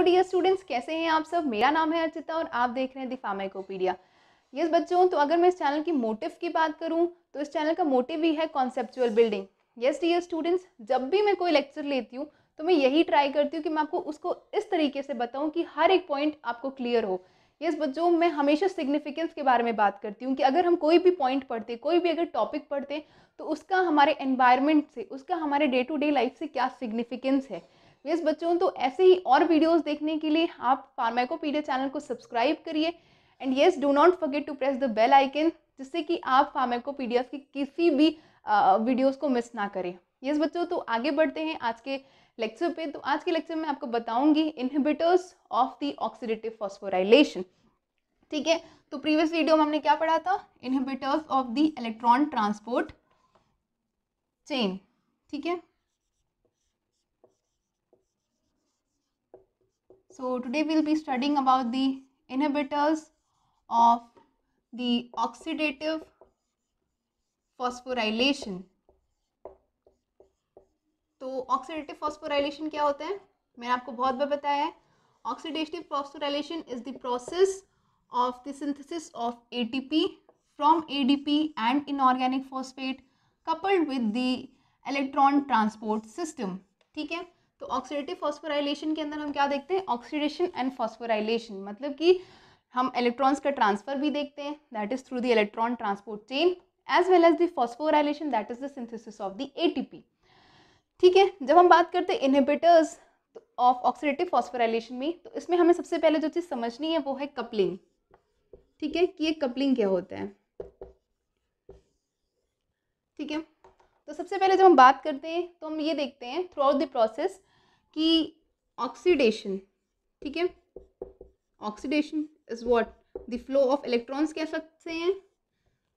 Hello dear students कैसे हैं आप सब मेरा नाम है अर्चिता और आप देख रहे हैं दी फार्माइकोपीडिया यस बच्चों तो अगर मैं इस चैनल की मोटिव की बात करूं तो इस चैनल का मोटिव ही है conceptual building yes dear students जब भी मैं कोई लेक्चर लेती हूँ तो मैं यही ट्राई करती हूँ कि मैं आपको उसको इस तरीके से बताऊँ कि हर एक पॉइंट आपको क्लियर हो यस yes, बच्चों मैं हमेशा सिग्निफिकेंस के बारे में बात करती हूँ कि अगर हम कोई भी पॉइंट पढ़ते कोई भी अगर टॉपिक पढ़ते तो उसका हमारे एनवायरनमेंट से उसका हमारे डे टू डे लाइफ से क्या सिग्निफिकेंस है यस बच्चों तो ऐसे ही और वीडियोस देखने के लिए आप फार्माकोपीडिया चैनल को सब्सक्राइब करिए and yes do not forget to press the bell icon जिससे कि आप फार्माकोपीडिया की किसी भी वीडियोस को मिस ना करें यस बच्चों तो आगे बढ़ते हैं आज के लेक्चर पे तो आज के लेक्चर में आपको बताऊंगी inhibitors of the oxidative phosphorylation ठीक है तो प्रीवियस वीडियो में हमने क्या पढ़ा था inhibitors of the electron transport chain ठीक है So today we'll be studying about the inhibitors of the oxidative phosphorylation तो ऑक्सीडेटिव फॉस्फोराइलेशन क्या होता है मैंने आपको बहुत बार बताया है oxidative phosphorylation is the process of the synthesis of ATP from ADP and inorganic phosphate coupled with the electron transport system ठीक है तो ऑक्सीडेटिव फॉस्फोराइलेशन के अंदर हम क्या देखते हैं ऑक्सीडेशन एंड फॉस्फोराइलेशन मतलब कि हम इलेक्ट्रॉन्स का ट्रांसफर भी देखते हैं that is through the electron transport chain as well as the phosphorylation that is the synthesis of the a ठीक है जब हम बात करते हैं इनहिबिटर्स ऑफ ऑक्सीडेटिव फॉस्फोराइलेशन में तो इसमें हमें सबसे पहले जो चीज़ समझनी है वो है कपलिंग ठीक है कि ये कपलिंग क्या होता है ठीक है तो सबसे पहले जब हम बात करते हैं तो हम ये देखते हैं थ्रू आउट द प्रोसेस कि ऑक्सीडेशन ठीक है oxidation is what the flow of electrons कह सकते हैं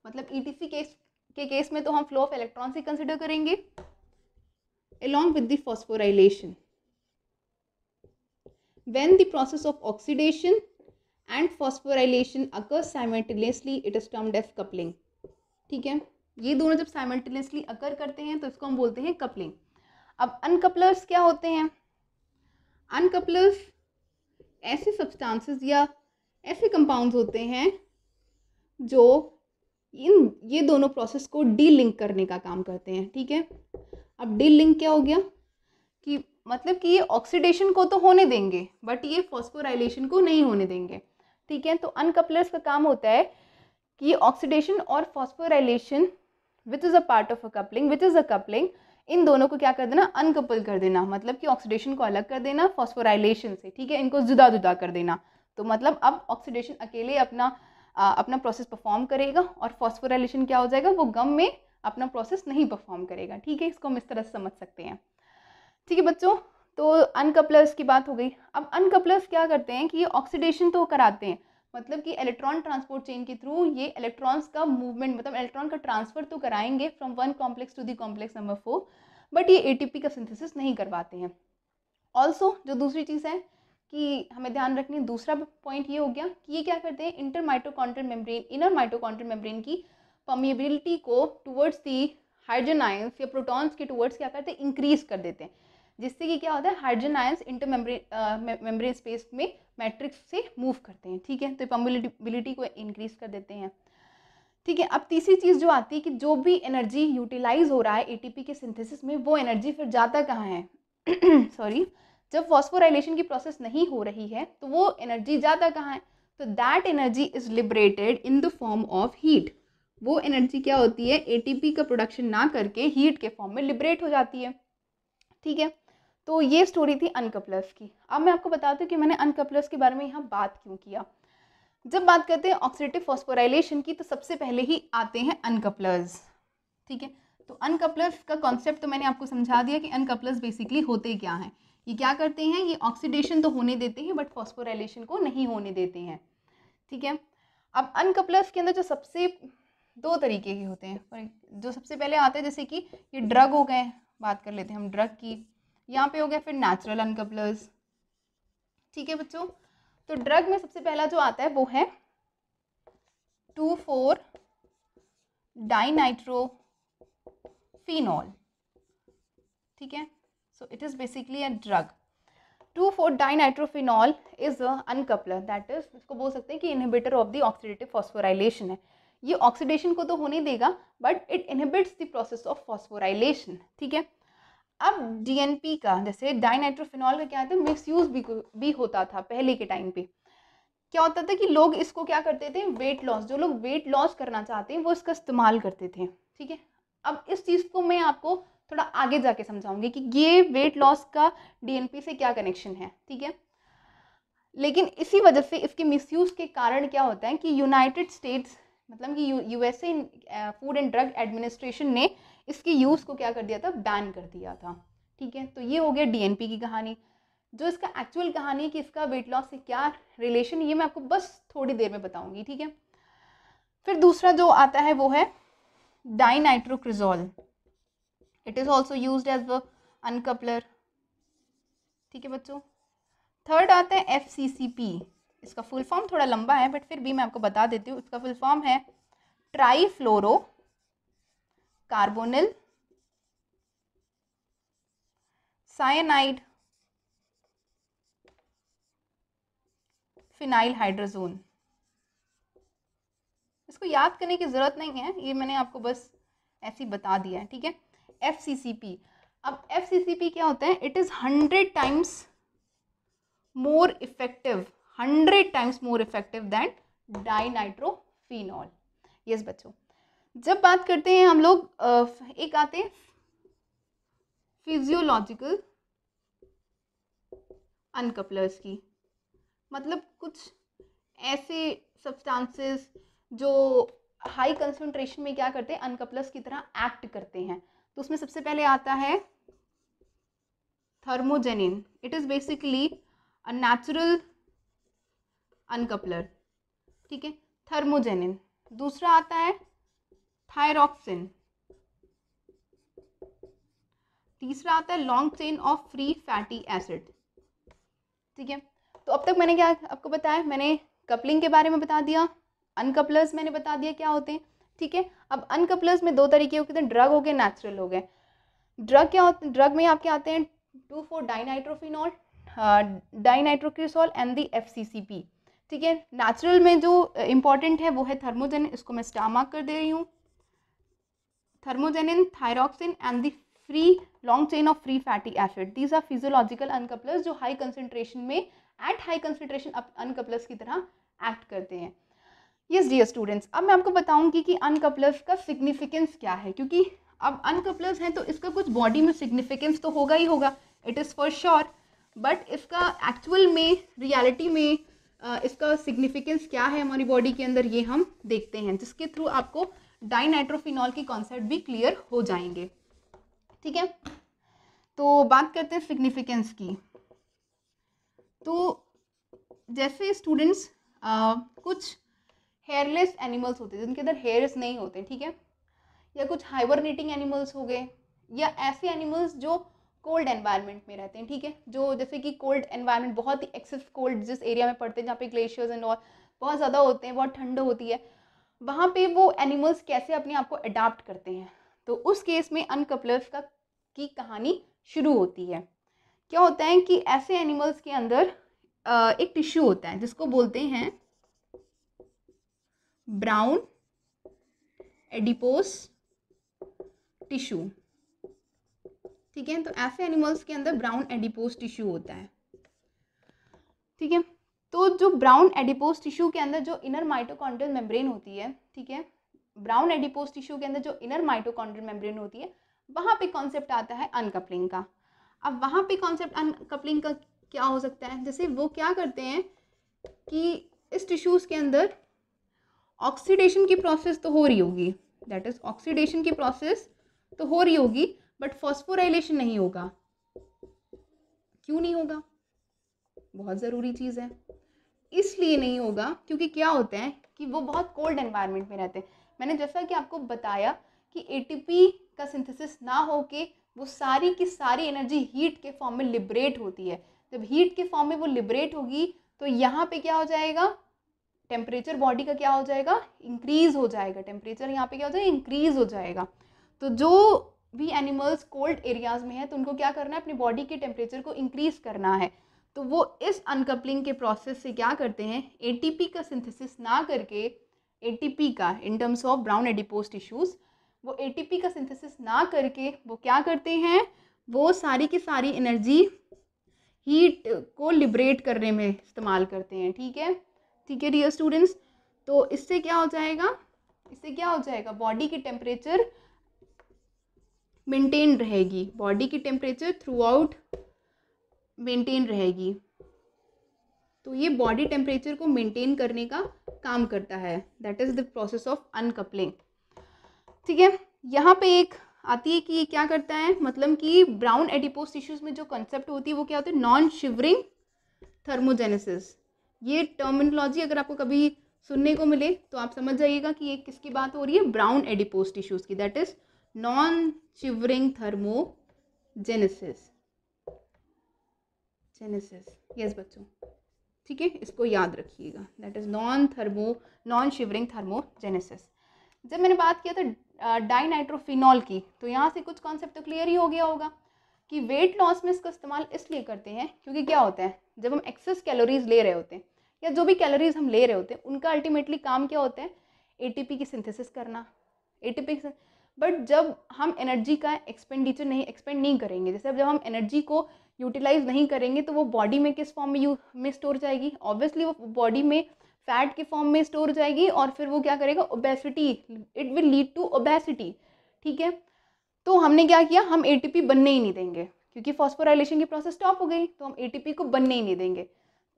मतलब ईटीसी e केस के केस में तो हम फ्लो ऑफ इलेक्ट्रॉन्स ही कंसिडर करेंगे along with the phosphorylation when the process of oxidation and phosphorylation occur simultaneously it is term the coupling ठीक है ये दोनों जब साइमेंटेनियसली अकर करते हैं तो इसको हम बोलते हैं कपलिंग अब अनकपलर्स क्या होते हैं अनकपलर्स ऐसे सब्सटेंसेस या ऐसे कंपाउंड्स होते हैं जो इन ये दोनों प्रोसेस को डी लिंक करने का काम करते हैं ठीक है अब डी लिंक क्या हो गया कि मतलब कि ये ऑक्सीडेशन को तो होने देंगे बट ये फॉस्फोराइलेशन को नहीं होने देंगे ठीक है तो अनकपलर्स का काम होता है कि ऑक्सीडेशन और phosphorylation which is a part of a coupling which is a coupling इन दोनों को क्या कर देना अनकपल कर देना मतलब कि ऑक्सीडेशन को अलग कर देना फॉस्फोराइलेशन से ठीक है इनको जुदा जुदा कर देना तो मतलब अब ऑक्सीडेशन अकेले अपना आ, अपना प्रोसेस परफॉर्म करेगा और फॉस्फोराइलेशन क्या हो जाएगा वो गम में अपना प्रोसेस नहीं परफॉर्म करेगा ठीक है इसको हम इस तरह से समझ सकते हैं ठीक है बच्चों तो अनकपलर्स की बात हो गई अब अनकपलर्स क्या करते हैं कि ये ऑक्सीडेशन तो कराते हैं मतलब कि इलेक्ट्रॉन ट्रांसपोर्ट चेन के थ्रू ये इलेक्ट्रॉन्स का मूवमेंट मतलब इलेक्ट्रॉन का ट्रांसफ़र तो कराएंगे from one complex to the complex number four but ये एटीपी का सिंथेसिस नहीं करवाते हैं ऑल्सो जो दूसरी चीज़ है कि हमें ध्यान रखनी है दूसरा पॉइंट ये हो गया कि ये क्या करते हैं inter mitochondrial membrane inner mitochondrial membrane की पमिएबिलिटी को टुवर्ड्स दी हाइड्रोन आयंस या प्रोटॉन्स के टुवर्ड्स क्या करते हैं इंक्रीज कर देते हैं जिससे कि क्या होता है hydrogen ions inter membrane membrane space में मैट्रिक्स से मूव करते हैं ठीक है तो पम्बिलिटी को इंक्रीज कर देते हैं ठीक है अब तीसरी चीज़ जो आती है कि जो भी एनर्जी यूटिलाइज हो रहा है एटीपी के सिंथेसिस में वो एनर्जी फिर जाता कहाँ है सॉरी जब फॉस्फोराइलेशन की प्रोसेस नहीं हो रही है तो वो एनर्जी जाता कहाँ है तो that energy is liberated in the form of heat वो एनर्जी क्या होती है एटीपी का प्रोडक्शन ना करके हीट के फॉर्म में लिबरेट हो जाती है ठीक है तो ये स्टोरी थी अनकपलर्स की अब मैं आपको बताती हूँ कि मैंने अनकपलर्स के बारे में यहाँ बात क्यों किया जब बात करते हैं ऑक्सीडेटिव फॉस्फोराइलेशन की तो सबसे पहले ही आते हैं अनकपलर्स ठीक है तो अनकपलर्स का कॉन्सेप्ट तो मैंने आपको समझा दिया कि अनकपलर्स बेसिकली होते क्या हैं ये क्या करते हैं ये ऑक्सीडेशन तो होने देते हैं बट फॉस्फोराइलेशन को नहीं होने देते हैं ठीक है अब अनकपलर्स के अंदर जो सबसे दो तरीके के होते हैं जो सबसे पहले आते हैं जैसे कि ये ड्रग हो गए बात कर लेते हैं हम ड्रग की यहाँ पे हो गया फिर नेचुरल अनकपलर्स ठीक है बच्चों तो ड्रग में सबसे पहला जो आता है वो है टू फोर डाइनाइट्रोफिनॉल ठीक है so it is basically a drug two four dinitrophenol a uncoupler that is इसको बोल सकते हैं कि inhibitor of the oxidative phosphorylation है ये ऑक्सीडेशन को तो होने देगा but it inhibits the process of phosphorylation ठीक है अब डी का जैसे डाइनाइट्रोफिनॉल का क्या होता है मिक्स यूज भी भी होता था पहले के टाइम पे क्या होता था कि लोग इसको क्या करते थे वेट लॉस जो लोग वेट लॉस करना चाहते हैं वो इसका इस्तेमाल करते थे ठीक है अब इस चीज़ को मैं आपको थोड़ा आगे जाके समझाऊंगी कि ये वेट लॉस का डीएनपी से क्या कनेक्शन है ठीक है लेकिन इसी वजह से इसके मिसयूज़ के कारण क्या होता है कि यूनाइटेड स्टेट्स मतलब कि USA food and drug administration ने इसके यूज़ को क्या कर दिया था बैन कर दिया था ठीक है तो ये हो गया डीएनपी की कहानी जो इसका एक्चुअल कहानी है कि इसका वेट लॉस से क्या रिलेशन ये मैं आपको बस थोड़ी देर में बताऊंगी ठीक है फिर दूसरा जो आता है वो है nitrocresol it is also use as uncoupler ठीक है बच्चों थर्ड आता है एफ सी सी पी इसका फुल फॉर्म थोड़ा लंबा है बट फिर भी मैं आपको बता देती हूँ इसका फुल फॉर्म है fluoro carbonyl cyanide phenyl hydrazone इसको याद करने की ज़रूरत नहीं है ये मैंने आपको बस ऐसे ही बता दिया है ठीक है एफ सी सी पी अब एफ सी सी पी क्या होता है it is hundred times more effective hundred times more effective than dinitrophenol yes बच्चों जब बात करते हैं हम लोग एक आते हैं फिजियोलॉजिकल अनकपलर्स की मतलब कुछ ऐसे सब्सटेंसेस जो हाई कंसंट्रेशन में क्या करते हैं अनकपलर्स की तरह एक्ट करते हैं तो उसमें सबसे पहले आता है thermogenin it is basically a natural uncoupler ठीक है थर्मोजेनिन दूसरा आता है थायरॉक्सिन तीसरा आता है long chain of free fatty acid ठीक है तो अब तक मैंने क्या आपको बताया मैंने कपलिंग के बारे में बता दिया अनकपलर्स मैंने बता दिया क्या होते हैं ठीक है अब अनकपलर्स में दो तरीके होते हैं ड्रग हो गए नेचुरल हो गए ड्रग क्या होते हैं ड्रग में आपके आते हैं two four dinitrophenol dinitrocresol and the F C C P ठीक है नेचुरल में जो इम्पॉर्टेंट है वो है थर्मोजेनिन इसको मैं स्टामा कर दे रही हूँ thermogenin thyroxine and the free long chain of free fatty acid these are physiological uncouplers जो हाई कंसेंट्रेशन में एट हाई कंसेंट्रेशन अनकपलर्स की तरह एक्ट करते हैं यस डियर स्टूडेंट्स अब मैं आपको बताऊंगी कि अनकपलर्स का सिग्निफिकेंस क्या है क्योंकि अब अनकपलर्स हैं तो इसका कुछ बॉडी में सिग्निफिकेंस तो होगा ही होगा it is for sure but इसका एक्चुअल में रियलिटी में इसका सिग्निफिकेंस क्या है हमारी बॉडी के अंदर ये हम देखते हैं जिसके थ्रू आपको डाइनाइट्रोफिनॉल के कॉन्सेप्ट भी क्लियर हो जाएंगे ठीक है तो बात करते हैं सिग्निफिकेंस की तो जैसे स्टूडेंट्स कुछ हेयरलेस एनिमल्स होते हैं जिनके अंदर हेयर्स नहीं होते ठीक है या कुछ हाइबरनेटिंग एनिमल्स हो गए या ऐसे एनिमल्स जो कोल्ड एनवायरनमेंट में रहते हैं ठीक है जो जैसे कि कोल्ड एनवायरनमेंट बहुत ही एक्सेस कोल्ड जिस एरिया में पड़ते हैं जहाँ पे ग्लेशियर्स एंड और बहुत ज़्यादा होते हैं बहुत ठंड होती है वहाँ पे वो एनिमल्स कैसे अपने आप को अडाप्ट करते हैं तो उस केस में अनकपलर्स का की कहानी शुरू होती है क्या होता है कि ऐसे एनिमल्स के अंदर एक टिश्यू होता है जिसको बोलते हैं ब्राउन एडिपोस टिश्यू ठीक है तो ऐसे एनिमल्स के अंदर ब्राउन एडिपोज टिश्यू होता है ठीक है तो जो ब्राउन एडिपोज टिश्यू के अंदर जो इनर माइटोकॉन्ड्रियल मेम्ब्रेन होती है ठीक है ब्राउन एडिपोज टिश्यू के अंदर जो इनर माइटोकॉन्ड्रियल मेम्ब्रेन होती है वहाँ पे कॉन्सेप्ट आता है अनकपलिंग का अब वहाँ पे कॉन्सेप्ट अनकपलिंग का क्या हो सकता है जैसे वो क्या करते हैं कि इस टिश्यूज़ के अंदर ऑक्सीडेशन की प्रोसेस तो हो रही होगी दैट इज़ ऑक्सीडेशन की प्रोसेस तो हो रही होगी बट फॉस्फोराइलेशन नहीं होगा क्यों नहीं होगा बहुत ज़रूरी चीज़ है इसलिए नहीं होगा क्योंकि क्या होता है कि वो बहुत कोल्ड एनवायरनमेंट में रहते हैं मैंने जैसा कि आपको बताया कि ए का सिंथेसिस ना हो के वो सारी की सारी एनर्जी हीट के फॉर्म में लिबरेट होती है जब हीट के फॉर्म में वो लिबरेट होगी तो यहाँ पे क्या हो जाएगा टेम्परेचर बॉडी का क्या हो जाएगा इंक्रीज़ हो जाएगा टेम्परेचर यहाँ पे क्या हो जाएगा इंक्रीज़ हो जाएगा तो जो भी एनिमल्स कोल्ड एरियाज़ में है तो उनको क्या करना है अपनी बॉडी के टेम्परेचर को इंक्रीज़ करना है तो वो इस अनकपलिंग के प्रोसेस से क्या करते हैं ए का सिंथेसिस ना करके ए का in terms of brown adipose tissues वो ए का सिंथेसिस ना करके वो क्या करते हैं वो सारी की सारी एनर्जी हीट को लिबरेट करने में इस्तेमाल करते हैं ठीक है ठीक है डियर स्टूडेंट्स तो इससे क्या हो जाएगा इससे क्या हो जाएगा बॉडी के टेम्परेचर मेंटेन रहेगी बॉडी की टेम्परेचर थ्रू आउट मेंटेन रहेगी तो ये बॉडी टेम्परेचर को मेंटेन करने का काम करता है that is the process of uncoupling ठीक है यहाँ पे एक आती है कि ये क्या करता है मतलब कि ब्राउन एडिपोस टिश्यूज में जो कंसेप्ट होती है वो क्या होता है नॉन शिवरिंग थर्मोजेनेसिस ये टर्मिनोलॉजी अगर आपको कभी सुनने को मिले तो आप समझ जाइएगा कि ये किसकी बात हो रही है ब्राउन एडिपोस टिश्यूज़ की that is non shivering thermo genesis yes बच्चों ठीक है इसको याद रखिएगा that is non thermo non shivering genesis जब मैंने बात किया था डाइनाइट्रोफिनॉल की तो यहाँ से कुछ कॉन्सेप्ट तो क्लियर ही हो गया होगा कि वेट लॉस में इसका इस्तेमाल इसलिए करते हैं क्योंकि क्या होता है जब हम एक्सेस कैलोरीज ले रहे होते हैं या जो भी कैलोरीज हम ले रहे होते हैं उनका अल्टीमेटली काम क्या होता है एटीपी की सिंथेसिस करना एटीपी बट जब हम एनर्जी का एक्सपेंडिचर नहीं एक्सपेंड नहीं करेंगे जैसे अब जब हम एनर्जी को यूटिलाइज नहीं करेंगे तो वो बॉडी में किस फॉर्म में यू में स्टोर जाएगी ऑब्वियसली वो बॉडी में फैट के फॉर्म में स्टोर जाएगी और फिर वो क्या करेगा obesity it will lead to obesity ठीक है तो हमने क्या किया हम ए बनने ही नहीं देंगे क्योंकि फॉस्फोराइलेशन की प्रोसेस स्टॉप हो गई तो हम ए को बनने ही नहीं देंगे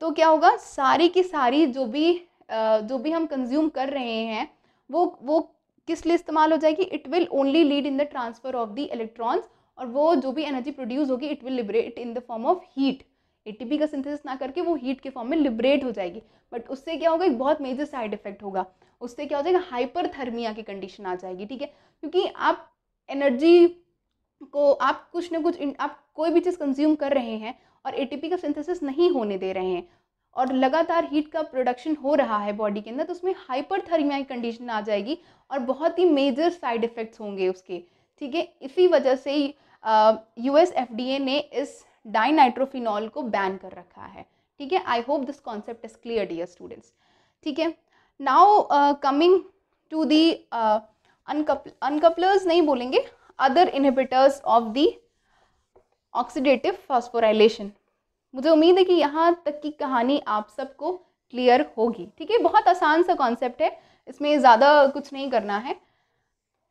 तो क्या होगा सारी की सारी जो भी जो भी हम कंज्यूम कर रहे हैं वो वो किस लिए इस्तेमाल हो जाएगी it will only lead in the transfer of the electrons और वो जो भी एनर्जी प्रोड्यूस होगी it will liberate in the form of heat ए का सिंथेसिस ना करके वो हीट के फॉर्म में लिबरेट हो जाएगी बट उससे क्या होगा एक बहुत मेजर साइड इफेक्ट होगा उससे क्या हो जाएगा हाइपरथर्मिया की कंडीशन आ जाएगी ठीक है क्योंकि आप एनर्जी को आप कुछ ना कुछ आप कोई भी चीज़ कंज्यूम कर रहे हैं और ए का सिंथेसिस नहीं होने दे रहे हैं और लगातार हीट का प्रोडक्शन हो रहा है बॉडी के अंदर तो उसमें हाइपरथर्मिया की कंडीशन आ जाएगी और बहुत ही मेजर साइड इफ़ेक्ट्स होंगे उसके ठीक है इसी वजह से U S F D A ने इस डाइनाइट्रोफिनॉल को बैन कर रखा है ठीक है I hope this concept is clear dear students ठीक है now coming to the uncouplers नहीं बोलेंगे other inhibitors of the oxidative phosphorylation मुझे उम्मीद है कि यहाँ तक की कहानी आप सबको क्लियर होगी ठीक है बहुत आसान सा कॉन्सेप्ट है इसमें ज़्यादा कुछ नहीं करना है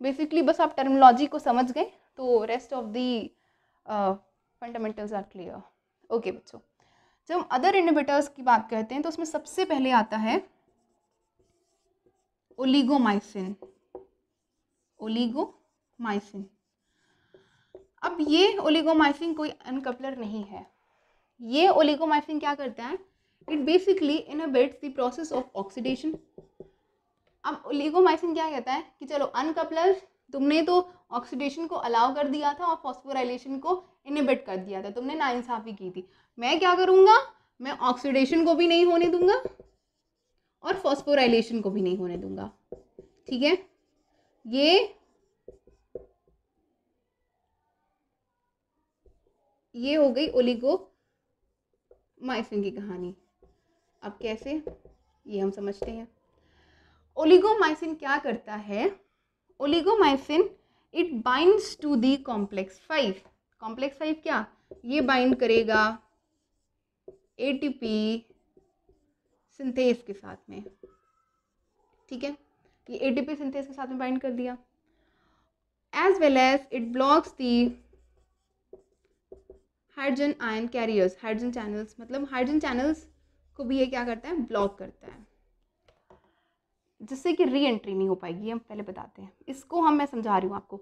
बेसिकली बस आप टर्मोलॉजी को समझ गए तो rest of the fundamentals are clear okay बच्चों जब हम अदर इनिबिटर्स की बात करते हैं तो उसमें सबसे पहले आता है ओलिगोमाइसिन माइसिन अब ये ओलिगोमाइसिन कोई अनकपलर नहीं है ये ओलिगोमाइसिन क्या करता है it basically inhibits the process of oxidation अब ओलिगोमाइसिन क्या कहता है कि चलो अनकपलर्स तुमने तो ऑक्सीडेशन को अलाउ कर दिया था और फॉस्फोराइलेशन को इनिबिट कर दिया था तुमने नाइंसाफ़ी की थी मैं क्या करूँगा मैं ऑक्सीडेशन को भी नहीं होने दूंगा और फॉस्फोराइलेशन को भी नहीं होने दूंगा ठीक है ये ये हो गई ओलिगो माइसिन की कहानी अब कैसे ये हम समझते हैं ओलिगोमाइसिन क्या करता है oligomycin it binds to the complex five complex five क्या ये बाइंड करेगा एटीपी सिंथेस के साथ में ठीक है ये एटीपी सिंथेस के साथ में बाइंड कर दिया as well as it blocks the hydrogen ion carriers hydrogen channels मतलब हाइड्रोजन चैनल्स को भी ये क्या करता है ब्लॉक करता है जिससे कि री एंट्री नहीं हो पाएगी हम पहले बताते हैं इसको हम मैं समझा रही हूँ आपको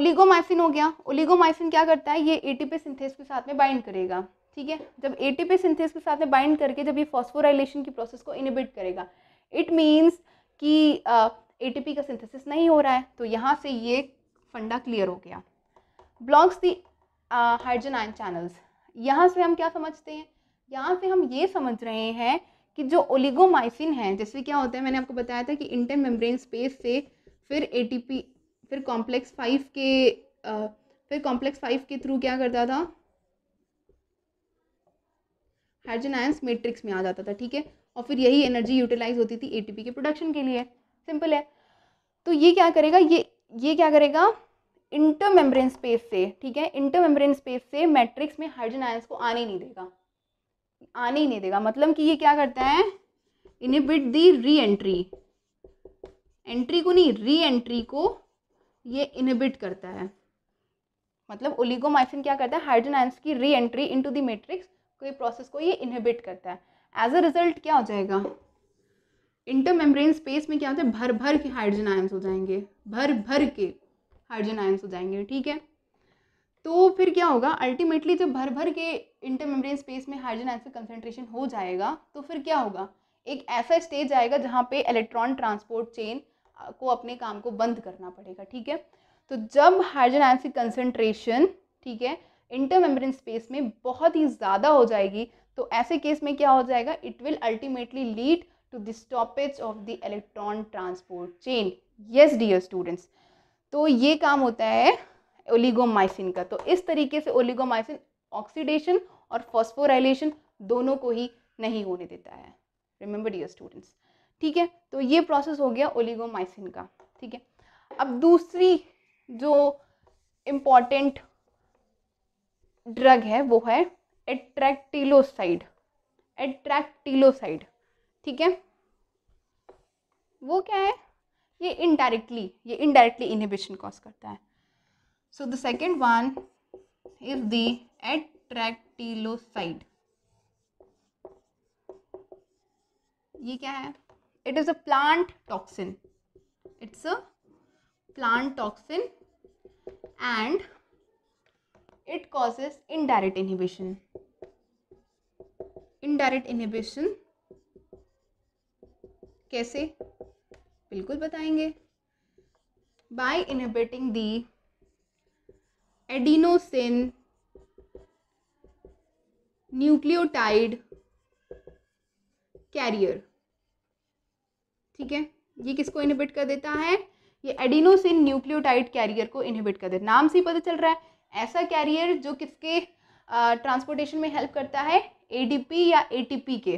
ओलिगोमाइफिन हो गया ओलिगोमाइफिन क्या करता है ये एटीपी सिंथेस के साथ में बाइंड करेगा ठीक है जब एटीपी सिंथेस के साथ में बाइंड करके जब ये फॉस्फोराइलेशन की प्रोसेस को इनिबिट करेगा इट मीन्स कि ए एटीपी का सिंथेसिस नहीं हो रहा है तो यहाँ से ये फंडा क्लियर हो गया blocks the hydrogen ion channels यहाँ से हम क्या समझते हैं यहाँ से हम ये समझ रहे हैं कि जो ओलिगोमाइसिन है जैसे क्या होता है मैंने आपको बताया था कि इंटर मेम्ब्रेन स्पेस से फिर ए फिर कॉम्प्लेक्स फाइव के आ, फिर कॉम्प्लेक्स फाइव के थ्रू क्या करता था हाइड्रोजन आयंस मेट्रिक्स में आ जाता था ठीक है और फिर यही एनर्जी यूटिलाइज होती थी एटीपी के प्रोडक्शन के लिए सिंपल है तो ये क्या करेगा ये ये क्या करेगा मेम्ब्रेन स्पेस से ठीक है मेम्ब्रेन स्पेस से मैट्रिक्स में हाइड्रोजन आयंस को आने नहीं देगा आने ही नहीं देगा मतलब कि ये क्या करता है इनिबिट दी री एंट्री एंट्री को नहीं री एंट्री को ये इनिबिट करता है मतलब ओलिगोमाइसिन क्या करता है हाइड्रोजन आयंस की re entry into the matrix को प्रोसेस को ये इनहिबिट करता है एज अ रिजल्ट क्या हो जाएगा मेम्ब्रेन स्पेस में क्या होता है भर भर के हाइड्रोजन आयंस हो जाएंगे भर भर के हाइड्रोजन आयन्स हो जाएंगे ठीक है तो फिर क्या होगा अल्टीमेटली जब भर भर के इंटरमेम्ब्रेन स्पेस में हाइड्रोजन आयन का कंसनट्रेशन हो जाएगा तो फिर क्या होगा एक ऐसा स्टेज आएगा जहाँ पे इलेक्ट्रॉन ट्रांसपोर्ट चेन को अपने काम को बंद करना पड़ेगा ठीक है तो जब हाइड्रोजन आयन की कंसनट्रेशन ठीक है इंटरमेम्ब्रेन स्पेस में बहुत ही ज़्यादा हो जाएगी तो ऐसे केस में क्या हो जाएगा it will ultimately lead to the stoppage of the electron transport chain yes dear students तो ये काम होता है ओलिगोमाइसिन का तो इस तरीके से ओलिगोमाइसिन ऑक्सीडेशन और फॉस्फोराइलेशन दोनों को ही नहीं होने देता है रिमेंबर डियर स्टूडेंट्स ठीक है तो ये प्रोसेस हो गया ओलिगोमाइसिन का ठीक है अब दूसरी जो इम्पॉर्टेंट ड्रग है वो है एट्रैक्टिलोसाइड एट्रैक्टिलोसाइड ठीक है वो क्या है ये इनडायरेक्टली ये इनडायरेक्टली इनहिबिशन कॉज करता है so the second one is the atractyloside ये क्या है it is a plant toxin it's a plant toxin and it causes indirect inhibition indirect inhibition कैसे बिल्कुल बताएंगे by inhibiting the adenosine nucleotide carrier ठीक है ये किसको इनहिबिट कर देता है ये एडिनोसिन न्यूक्लियोटाइड कैरियर को इनहिबिट कर देता नाम से ही पता चल रहा है ऐसा कैरियर जो किसके ट्रांसपोर्टेशन में हेल्प करता है एडीपी या एटीपी के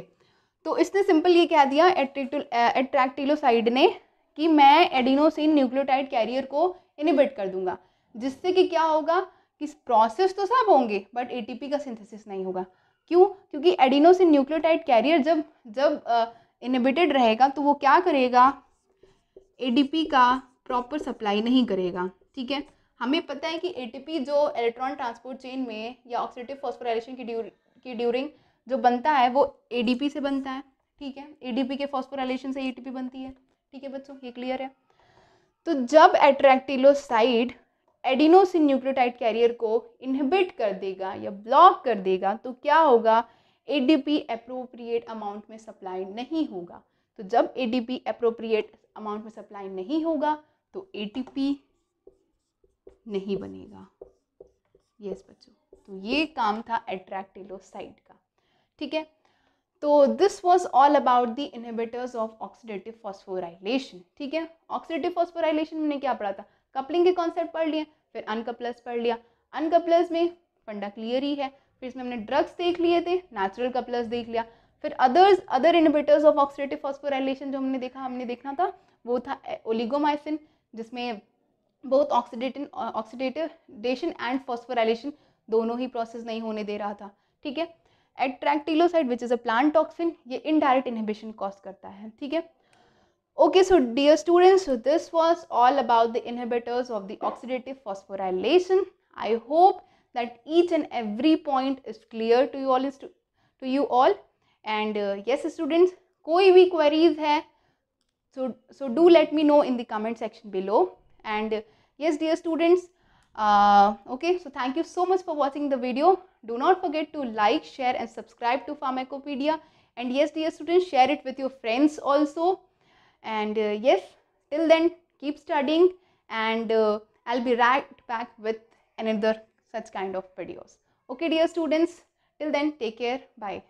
तो इसने सिंपल ये कह दिया एट्रैक्टिलोसाइड ने कि मैं एडिनोसिन न्यूक्लियोटाइड कैरियर को इनिबिट कर दूंगा जिससे कि क्या होगा कि प्रोसेस तो सब होंगे बट एटीपी का सिंथेसिस नहीं होगा क्यों क्योंकि एडिनोसिन न्यूक्लियोटाइड कैरियर जब जब इनिबिटेड रहेगा तो वो क्या करेगा एडीपी का प्रॉपर सप्लाई नहीं करेगा ठीक है हमें पता है कि एटीपी जो इलेक्ट्रॉन ट्रांसपोर्ट चेन में या ऑक्सीडेटिव फॉस्फोराइजेशन की ड्यूर की ड्यूरिंग जो बनता है वो एडीपी से बनता है ठीक है एडीपी के फॉस्फोराइलेशन से पी बनती है ठीक है बच्चों ये क्लियर है तो जब एट्रैक्टिलोसाइड एडिनोसिन न्यूक्लियोटाइड कैरियर को इनहिबिट कर देगा या ब्लॉक कर देगा तो क्या होगा एडीपी अप्रोप्रिएट अमाउंट में सप्लाई नहीं होगा तो जब एडीपी अप्रोप्रिएट अमाउंट में सप्लाई नहीं होगा तो एटीपी नहीं बनेगा यस yes, बच्चों तो ये काम था एट्रैक्टिलोसाइड का ठीक है तो this was all about the inhibitors of oxidative phosphorylation ठीक है ऑक्सीडेटिव फॉस्फोराइलेशन मैंने क्या पढ़ा था कपलिंग के कॉन्सेप्ट पढ़ लिए फिर अनकप्लस पढ़ लिया अनकपलस में फंडा क्लियर ही है फिर इसमें हमने ड्रग्स देख लिए थे नेचुरल कपलस देख लिया फिर others other inhibitors of oxidative phosphorylation जो हमने देखा हमने देखना था वो था ओलिगोमाइसिन जिसमें बहुत ऑक्सीडेटिन ऑक्सीडेटिव डेशन एंड फॉस्फोराइलेशन दोनों ही प्रोसेस नहीं होने दे रहा था ठीक है atractyloside which is a plant toxin ये इनडायरेक्ट इनहिबिशन कॉज करता है ठीक है okay so dear students this was all about the inhibitors of the oxidative phosphorylation I hope that each and every point is clear to all to you all and yes students कोई भी queries है so so do let me know in the comment section below and yes dear students Uh, okay, so thank you so much for watching the video. Do not forget to like, share and subscribe to Pharmacopedia. And yes, dear students, share it with your friends also. And uh, yes, till then, keep studying and uh, I'll be right back with another such kind of videos. Okay, dear students, till then, take care. Bye.